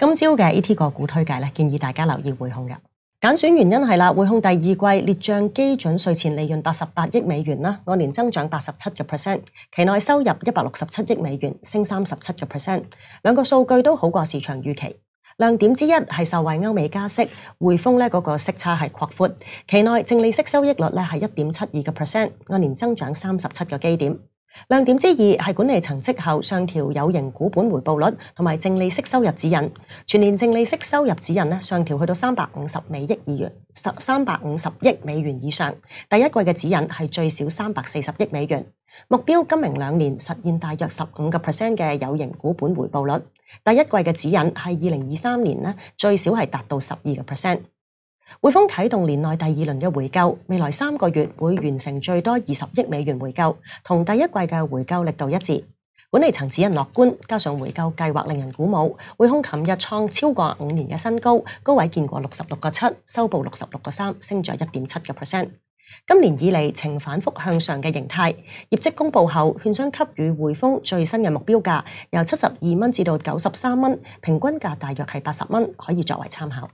今朝嘅 E T 个股推介咧，建議大家留意匯控嘅簡選原因係啦，匯控第二季列帳基準税前利潤八十八億美元啦，按年增長八十七嘅 percent，期內收入一百六十七億美元，升三十七嘅 percent，兩個數據都好過市場預期。亮點之一係受惠歐美加息，匯豐咧嗰個息差係擴闊，期內淨利息收益率咧係一點七二嘅 percent，按年增長三十七個基點。亮点之二係管理層绩後上調有形股本回報率同埋淨利息收入指引，全年淨利息收入指引咧上調去到三百五十美億美元，十三百五十亿美元以上。第一季嘅指引係最少三百四十億美元，目標今明兩年實現大約十五個 percent 嘅有形股本回報率。第一季嘅指引係二零二三年咧最少係達到十二個 percent。汇丰启动年内第二轮嘅回购，未来三个月会完成最多二十亿美元回购，同第一季嘅回购力度一致。管理层指引乐观，加上回购计划令人鼓舞，汇丰琴日创超过五年嘅新高，高位见过六十六个七，收报六十六个三，升咗一点七个 percent。今年以嚟呈反复向上嘅形态，业绩公布后，券商给予汇丰最新嘅目标价由七十二蚊至到九十三蚊，平均价大约系八十蚊，可以作为参考。